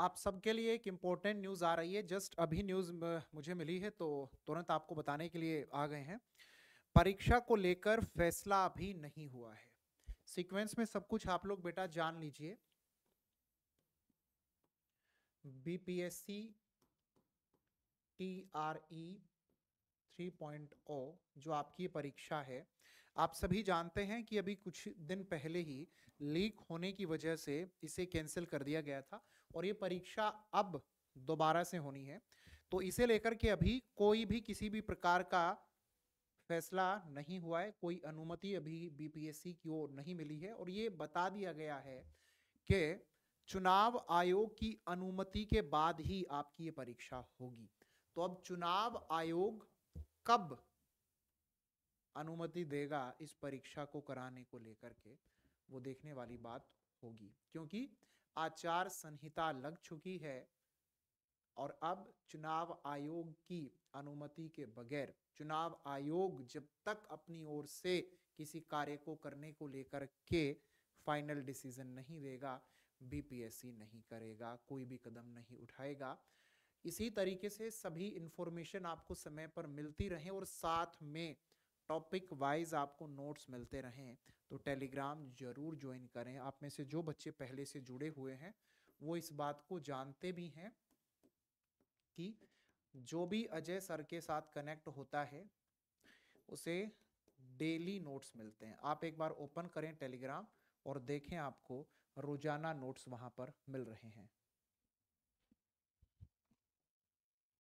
आप सबके लिए एक इम्पोर्टेंट न्यूज़ आ रही है जस्ट अभी न्यूज़ मुझे मिली है तो तुरंत आपको बताने के लिए आ गए हैं परीक्षा को लेकर फैसला अभी नहीं हुआ है सीक्वेंस में सब कुछ आप लोग बेटा जान लीजिए बीपीएससी ई 3.0 जो आपकी परीक्षा है आप सभी जानते हैं कि अभी कुछ दिन पहले ही लीक होने की वजह से इसे कैंसिल कर दिया गया था और ये परीक्षा अब दोबारा से होनी है तो इसे लेकर के अभी कोई भी किसी भी प्रकार का फैसला नहीं हुआ है कोई अनुमति अभी बीपीएससी की ओर नहीं मिली है और ये बता दिया गया है कि चुनाव आयोग की अनुमति के बाद ही आपकी ये परीक्षा होगी तो अब चुनाव आयोग कब अनुमति देगा इस परीक्षा को कराने को लेकर के वो देखने वाली बात होगी क्योंकि आचार संहिता लग चुकी है और अब चुनाव आयोग की अनुमति के बगैर चुनाव आयोग जब तक अपनी ओर से किसी कार्य को करने को लेकर के फाइनल डिसीजन नहीं देगा बीपीएससी नहीं करेगा कोई भी कदम नहीं उठाएगा इसी तरीके से सभी इंफॉर्मेशन आपको समय पर मिलती रहे और साथ में टॉपिक वाइज आपको नोट्स मिलते रहें तो टेलीग्राम जरूर ज्वाइन करें आप में से जो बच्चे पहले से जुड़े हुए हैं वो इस बात को जानते भी हैं कि जो भी अजय सर के साथ कनेक्ट होता है उसे डेली नोट्स मिलते हैं आप एक बार ओपन करें टेलीग्राम और देखें आपको रोजाना नोट्स वहां पर मिल रहे हैं